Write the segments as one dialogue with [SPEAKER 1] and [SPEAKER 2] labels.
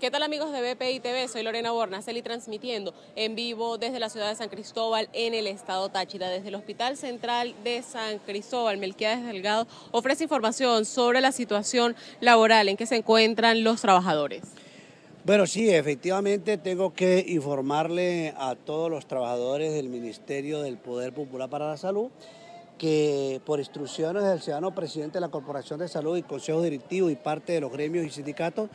[SPEAKER 1] ¿Qué tal amigos de BPI TV? Soy Lorena Borna Bornaceli transmitiendo en vivo desde la ciudad de San Cristóbal en el estado Táchira. Desde el Hospital Central de San Cristóbal, Melquiades Delgado ofrece información sobre la situación laboral en que se encuentran los trabajadores.
[SPEAKER 2] Bueno, sí, efectivamente tengo que informarle a todos los trabajadores del Ministerio del Poder Popular para la Salud que por instrucciones del ciudadano presidente de la Corporación de Salud y Consejo Directivo y parte de los gremios y sindicatos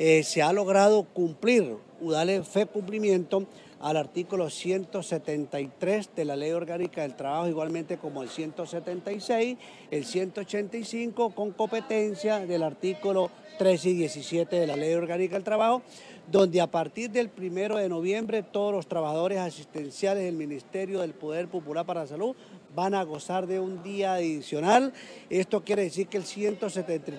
[SPEAKER 2] eh, se ha logrado cumplir o darle fe cumplimiento al artículo 173 de la Ley Orgánica del Trabajo, igualmente como el 176, el 185 con competencia del artículo 13 y 17 de la Ley Orgánica del Trabajo, donde a partir del 1 de noviembre todos los trabajadores asistenciales del Ministerio del Poder Popular para la Salud van a gozar de un día adicional. Esto quiere decir que el 173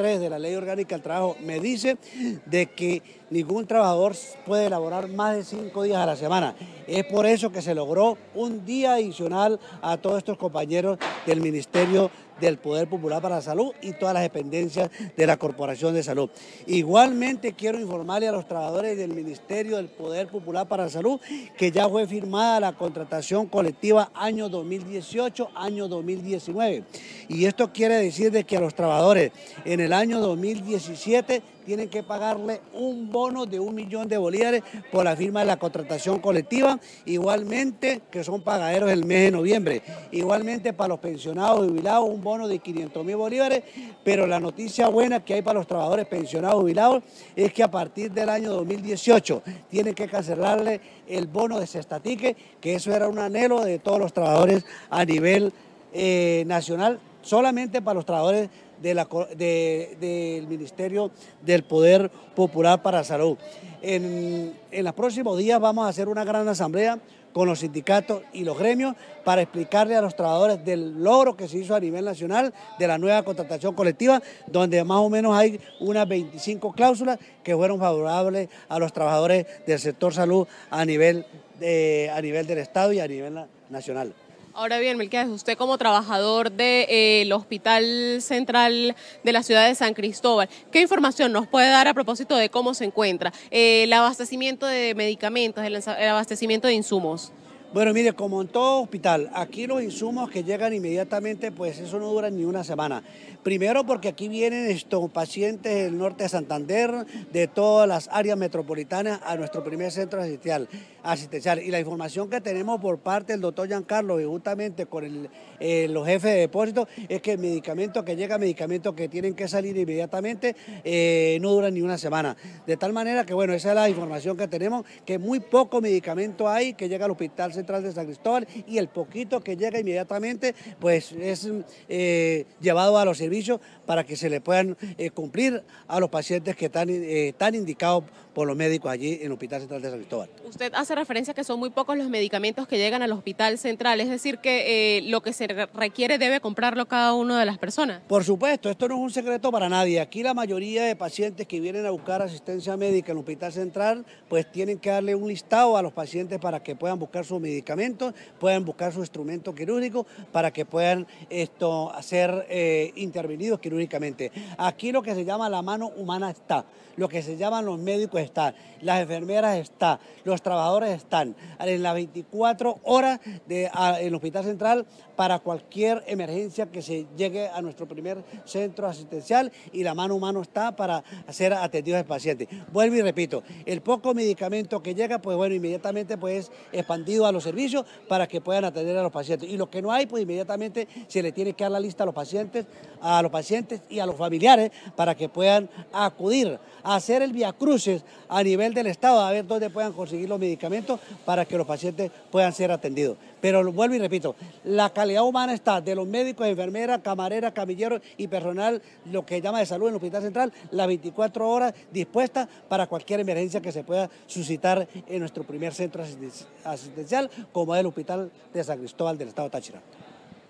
[SPEAKER 2] de la Ley Orgánica del Trabajo me dice de que ningún trabajador puede elaborar más de cinco días a la semana. Es por eso que se logró un día adicional a todos estos compañeros del Ministerio del Poder Popular para la Salud y todas las dependencias de la Corporación de Salud. Igualmente quiero informarle a los trabajadores del Ministerio del Poder Popular para la Salud que ya fue firmada la contratación colectiva año 2018, año 2019. Y esto quiere decir de que a los trabajadores en el año 2017 tienen que pagarle un bono de un millón de bolívares por la firma de la contratación colectiva, igualmente que son pagaderos el mes de noviembre, igualmente para los pensionados jubilados un bono de 500 mil bolívares, pero la noticia buena que hay para los trabajadores pensionados jubilados es que a partir del año 2018 tienen que cancelarle el bono de cestatique, que eso era un anhelo de todos los trabajadores a nivel eh, nacional solamente para los trabajadores del Ministerio del Poder Popular para Salud. En, los próximos días vamos a hacer una gran asamblea con los sindicatos y los gremios para explicarle a los trabajadores del logro que se hizo a nivel nacional de la nueva contratación colectiva, donde más o menos hay unas 25 cláusulas que fueron favorables a los trabajadores del sector salud a nivel del Estado y a nivel nacional.
[SPEAKER 1] Ahora bien, Melquiades, usted como trabajador del eh, Hospital Central de la ciudad de San Cristóbal, ¿qué información nos puede dar a propósito de cómo se encuentra eh, el abastecimiento de medicamentos, el, abastecimiento de insumos? Bueno, mire, como en todo hospital,
[SPEAKER 2] aquí los insumos que llegan inmediatamente, pues eso no dura ni una semana. Primero porque aquí vienen estos pacientes del norte de Santander, de todas las áreas metropolitanas, a nuestro primer centro asistencial. Y la información que tenemos por parte del doctor Giancarlo y justamente con eh, los jefes de depósito es que el medicamento que llega, medicamentos que tienen que salir inmediatamente, eh, no dura ni una semana. De tal manera que, bueno, esa es la información que tenemos, que muy poco medicamento hay que llega al Hospital Central de San Cristóbal y el poquito que llega inmediatamente, pues es eh, llevado a los servicios para que se le puedan cumplir a los pacientes que están, están indicados por los médicos allí en el Hospital Central de San Cristóbal.
[SPEAKER 1] ¿Usted hace referencia que son muy pocos los medicamentos que llegan al hospital central, es decir, que eh, lo que se requiere debe comprarlo cada una de las personas.
[SPEAKER 2] Por supuesto, esto no es un secreto para nadie. Aquí la mayoría de pacientes que vienen a buscar asistencia médica en el hospital central, pues tienen que darle un listado a los pacientes para que puedan buscar sus medicamentos, puedan buscar su instrumento quirúrgico, para que puedan esto, ser eh, intervenidos quirúrgicamente. Aquí lo que se llama la mano humana está, lo que se llaman los médicos está, las enfermeras está, los trabajadores están en las 24 horas ah, en el Hospital Central para cualquier emergencia que se llegue a nuestro primer centro asistencial y la mano humana está para ser atendido al paciente. Vuelvo y repito, el poco medicamento que llega, pues bueno, inmediatamente pues expandido a los servicios para que puedan atender a los pacientes. Y lo que no hay, pues inmediatamente se le tiene que dar la lista a los pacientes, a los pacientes y a los familiares para que puedan acudir a hacer el via cruces a nivel del Estado, a ver dónde puedan conseguir los medicamentos para que los pacientes puedan ser atendidos. Pero vuelvo y repito, la calidad humana está de los médicos, enfermeras, camareras, camilleros y personal, lo que llama de salud en el Hospital Central, las 24 horas dispuestas para cualquier emergencia que se pueda suscitar en nuestro primer centro asistencial, como es el Hospital de San Cristóbal del Estado de Táchira.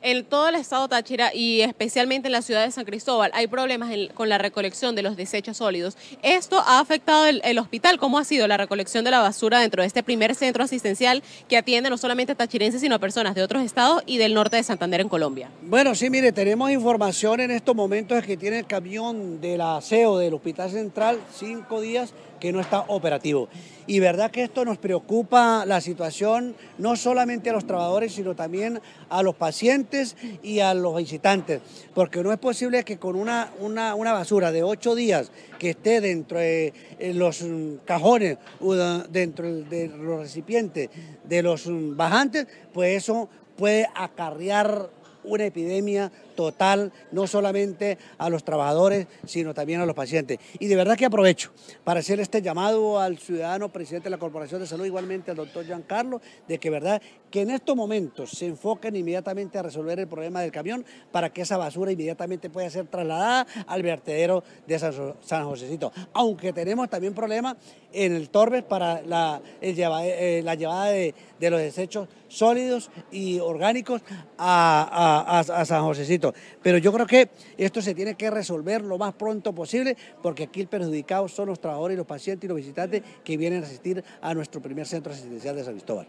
[SPEAKER 1] En todo el estado Táchira y especialmente en la ciudad de San Cristóbal hay problemas con la recolección de los desechos sólidos. ¿Esto ha afectado el, hospital? ¿Cómo ha sido la recolección de la basura dentro de este primer centro asistencial que atiende no solamente a tachirenses, sino a personas de otros estados y del norte de Santander en Colombia?
[SPEAKER 2] Bueno, sí, mire, tenemos información en estos momentos que tiene el camión del aseo del Hospital Central cinco días que no está operativo. Y verdad que esto nos preocupa la situación no solamente a los trabajadores, sino también a los pacientes y a los visitantes, porque no es posible que con una, una, basura de ocho días que esté dentro de los mm, cajones o dentro de los recipientes de los mm, bajantes, pues eso puede acarrear una epidemia total, no solamente a los trabajadores, sino también a los pacientes. Y de verdad que aprovecho para hacer este llamado al ciudadano presidente de la Corporación de Salud, igualmente al doctor Giancarlo, de que verdad que en estos momentos se enfoquen inmediatamente a resolver el problema del camión para que esa basura inmediatamente pueda ser trasladada al vertedero de San, Josécito. Aunque tenemos también problemas en el Torbes para la, eh, la llevada de, los desechos sólidos y orgánicos a a, San Josecito. Pero yo creo que esto se tiene que resolver lo más pronto posible, porque aquí el perjudicado son los trabajadores, los pacientes y los visitantes que vienen a asistir a nuestro primer centro asistencial de San Cristóbal.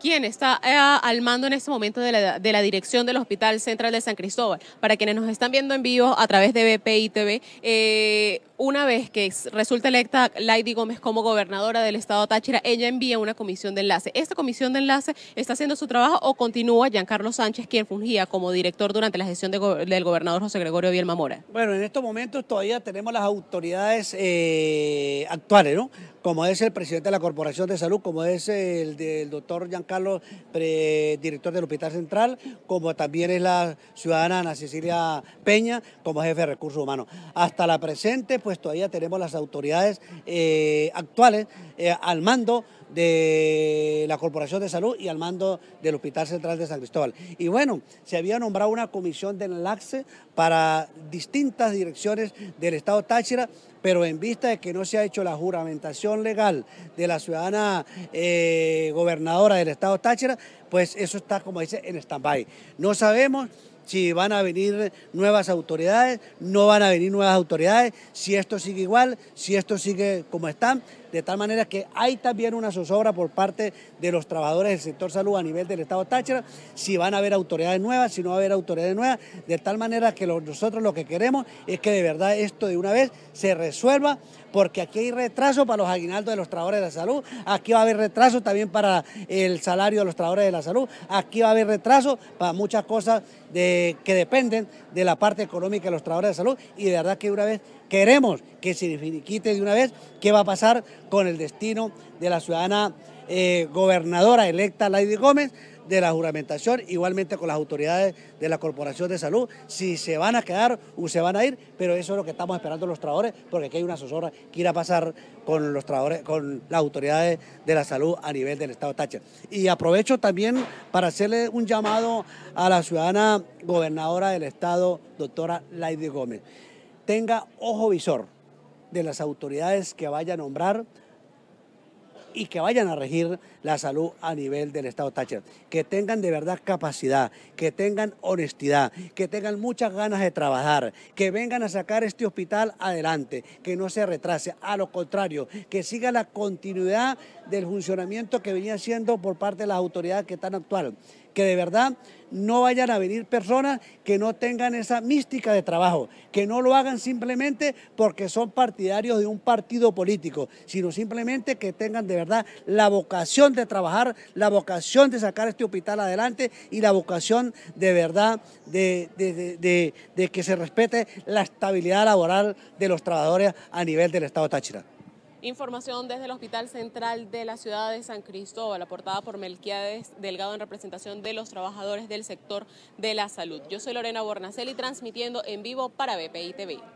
[SPEAKER 1] ¿Quién está eh, al mando en este momento de la, dirección del Hospital Central de San Cristóbal. Para quienes nos están viendo en vivo a través de BPI TV, eh, una vez que resulta electa Lady Gómez como gobernadora del estado Táchira, ella envía una comisión de enlace. Esta comisión de enlace está haciendo su trabajo o continúa Giancarlo Sánchez, quien fungía como director durante la gestión del gobernador José Gregorio Bielma Mora.
[SPEAKER 2] Bueno, en estos momentos todavía tenemos las autoridades eh, actuales, ¿no? como es el presidente de la Corporación de Salud, como es el del doctor Giancarlo, director del Hospital Central, como también es la ciudadana Ana Cecilia Peña, como jefe de recursos humanos. Hasta la presente, pues todavía tenemos las autoridades eh, actuales eh, al mando de la Corporación de Salud y al mando del Hospital Central de San Cristóbal. Y bueno, se había nombrado una comisión de enlace para distintas direcciones del Estado Táchira, pero en vista de que no se ha hecho la juramentación legal de la ciudadana eh, gobernadora del Estado Táchira, pues eso está, como dice, en stand-by. No sabemos si van a venir nuevas autoridades, no van a venir nuevas autoridades, si esto sigue igual, si esto sigue como está de tal manera que hay también una zozobra por parte de los trabajadores del sector salud a nivel del Estado Táchira, si van a haber autoridades nuevas, si no va a haber autoridades nuevas, de tal manera que nosotros lo que queremos es que de verdad esto de una vez se resuelva, porque aquí hay retraso para los aguinaldos de los trabajadores de la salud, aquí va a haber retraso también para el salario de los trabajadores de la salud, aquí va a haber retraso para muchas cosas de, que dependen de la parte económica de los trabajadores de salud y de verdad que una vez Queremos que se quite de una vez qué va a pasar con el destino de la ciudadana eh, gobernadora electa Lady Gómez de la juramentación, igualmente con las autoridades de la Corporación de Salud, si se van a quedar o se van a ir, pero eso es lo que estamos esperando los trabajadores, porque aquí hay una zozobra que irá a pasar con los trabajadores, con las autoridades de la salud a nivel del Estado Táchira. Y aprovecho también para hacerle un llamado a la ciudadana gobernadora del Estado, doctora Lady Gómez tenga ojo visor de las autoridades que vaya a nombrar y que vayan a regir la salud a nivel del Estado Táchira. Que tengan de verdad capacidad, que tengan honestidad, que tengan muchas ganas de trabajar, que vengan a sacar este hospital adelante, que no se retrase, a lo contrario, que siga la continuidad del funcionamiento que venía siendo por parte de las autoridades que están actuando que de verdad no vayan a venir personas que no tengan esa mística de trabajo, que no lo hagan simplemente porque son partidarios de un partido político, sino simplemente que tengan de verdad la vocación de trabajar, la vocación de sacar este hospital adelante y la vocación de verdad de, de que se respete la estabilidad laboral de los trabajadores a nivel del Estado Táchira.
[SPEAKER 1] Información desde el Hospital Central de la ciudad de San Cristóbal, aportada por Melquiades Delgado en representación de los trabajadores del sector de la salud. Yo soy Lorena Bornacelli, transmitiendo en vivo para BPI TV.